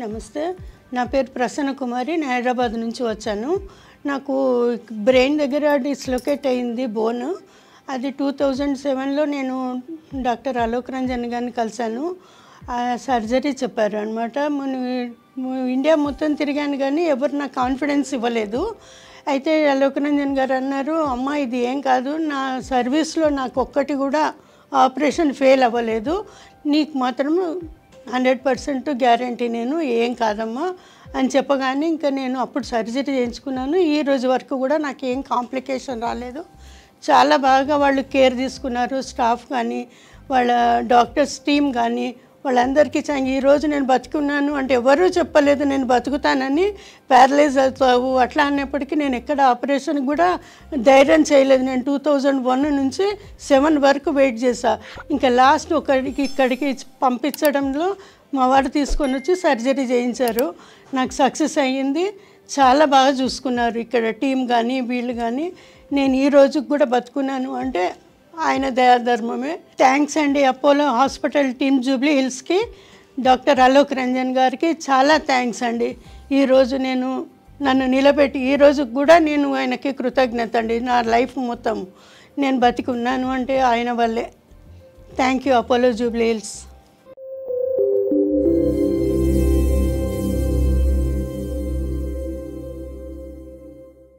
నమస్తే నా పేరు ప్రసన్న కుమారి నేను హైదరాబాద్ నుంచి వచ్చాను నాకు బ్రెయిన్ దగ్గర డిస్లొకేట్ అయింది బోన్ అది టూ థౌజండ్ సెవెన్లో నేను డాక్టర్ అలోక్ రంజన్ గారిని కలిశాను సర్జరీ చెప్పారు అనమాట ఇండియా మొత్తం తిరిగాను కానీ ఎవరు నాకు కాన్ఫిడెన్స్ ఇవ్వలేదు అయితే అలోక్ రంజన్ గారు అన్నారు అమ్మ ఇది ఏం కాదు నా సర్వీస్లో నాకు ఒక్కటి కూడా ఆపరేషన్ ఫెయిల్ అవ్వలేదు నీకు మాత్రం హండ్రెడ్ పర్సెంట్ గ్యారంటీ నేను ఏం కాదమ్మా అని చెప్పగానే ఇంకా నేను అప్పుడు సర్జరీ చేయించుకున్నాను ఈ రోజు వరకు కూడా నాకు ఏం కాంప్లికేషన్ రాలేదు చాలా బాగా వాళ్ళు కేర్ తీసుకున్నారు స్టాఫ్ కానీ వాళ్ళ డాక్టర్స్ టీమ్ కానీ వాళ్ళందరికీ ఈ ఈరోజు నేను బతుకున్నాను అంటే ఎవరూ చెప్పలేదు నేను బతుకుతానని ప్యారలైజ్ అవుతావు అట్లా అన్నప్పటికీ నేను ఎక్కడ ఆపరేషన్ కూడా ధైర్యం చేయలేదు నేను టూ థౌజండ్ వన్ నుంచి సెవెన్ వరకు వెయిట్ చేశా ఇంకా లాస్ట్ ఒకరికి ఇక్కడికి పంపించడంలో మా వాడు తీసుకొని వచ్చి సర్జరీ చేయించారు నాకు సక్సెస్ అయ్యింది చాలా బాగా చూసుకున్నారు ఇక్కడ టీం కానీ వీళ్ళు కానీ నేను ఈ రోజుకి కూడా బతుకున్నాను అంటే ఆయన దయాధర్మమే థ్యాంక్స్ అండి అపోలో హాస్పిటల్ టీమ్ జూబ్లీ హిల్స్కి డాక్టర్ అలోక్ రంజన్ గారికి చాలా థ్యాంక్స్ అండి ఈరోజు నేను నన్ను నిలబెట్టి ఈరోజు కూడా నేను ఆయనకి కృతజ్ఞత అండి నా లైఫ్ మొత్తం నేను బతికున్నాను అంటే ఆయన వల్లే thank you Apollo Jubilee hills